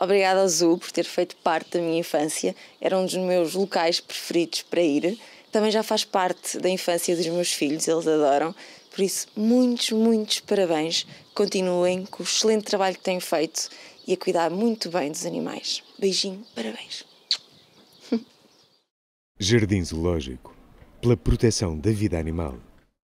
Obrigada azul por ter feito parte da minha infância, era um dos meus locais preferidos para ir. Também já faz parte da infância dos meus filhos, eles adoram. Por isso, muitos, muitos parabéns. Continuem com o excelente trabalho que têm feito e a cuidar muito bem dos animais. Beijinho, parabéns. Jardim Zoológico pela proteção da vida animal.